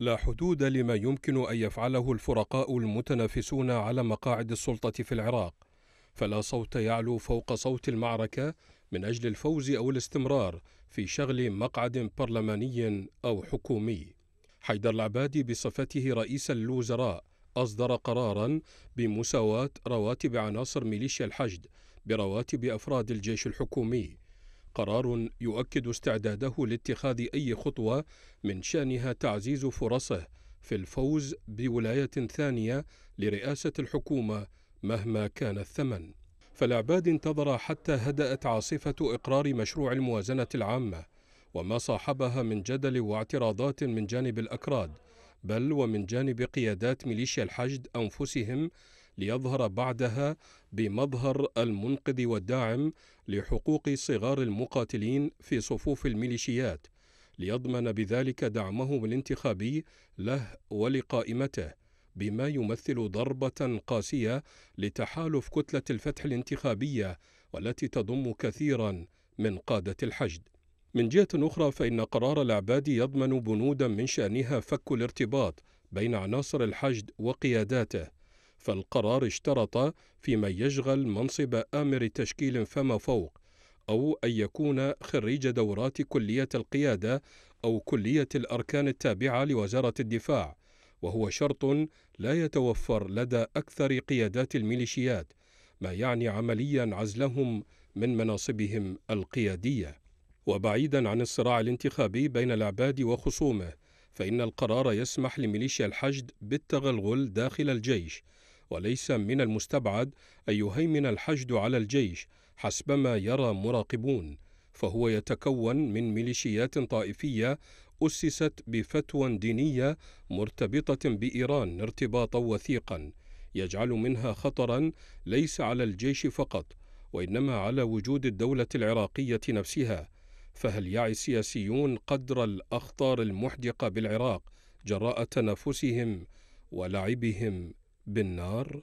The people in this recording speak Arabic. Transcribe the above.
لا حدود لما يمكن أن يفعله الفرقاء المتنافسون على مقاعد السلطة في العراق فلا صوت يعلو فوق صوت المعركة من أجل الفوز أو الاستمرار في شغل مقعد برلماني أو حكومي حيدر العبادي بصفته رئيس الوزراء أصدر قرارا بمساواة رواتب عناصر ميليشيا الحشد برواتب أفراد الجيش الحكومي قرار يؤكد استعداده لاتخاذ أي خطوة من شأنها تعزيز فرصه في الفوز بولاية ثانية لرئاسة الحكومة مهما كان الثمن فالعباد انتظر حتى هدأت عاصفة إقرار مشروع الموازنة العامة وما صاحبها من جدل واعتراضات من جانب الأكراد بل ومن جانب قيادات ميليشيا الحشد أنفسهم ليظهر بعدها بمظهر المنقذ والداعم لحقوق صغار المقاتلين في صفوف الميليشيات ليضمن بذلك دعمهم الانتخابي له ولقائمته بما يمثل ضربة قاسية لتحالف كتلة الفتح الانتخابية والتي تضم كثيرا من قادة الحشد. من جهة أخرى فإن قرار العبادي يضمن بنودا من شأنها فك الارتباط بين عناصر الحشد وقياداته فالقرار اشترط في من يشغل منصب آمر تشكيل فما فوق أو أن يكون خريج دورات كلية القيادة أو كلية الأركان التابعة لوزارة الدفاع وهو شرط لا يتوفر لدى أكثر قيادات الميليشيات ما يعني عمليا عزلهم من مناصبهم القيادية وبعيدا عن الصراع الانتخابي بين العباد وخصومه فإن القرار يسمح لميليشيا الحشد بالتغلغل داخل الجيش وليس من المستبعد أن يهيمن الحشد على الجيش حسبما يرى مراقبون فهو يتكون من ميليشيات طائفية أسست بفتوى دينية مرتبطة بإيران ارتباطا وثيقا يجعل منها خطرا ليس على الجيش فقط وإنما على وجود الدولة العراقية نفسها فهل يعي السياسيون قدر الأخطار المحدقة بالعراق جراء تنافسهم ولعبهم بالنار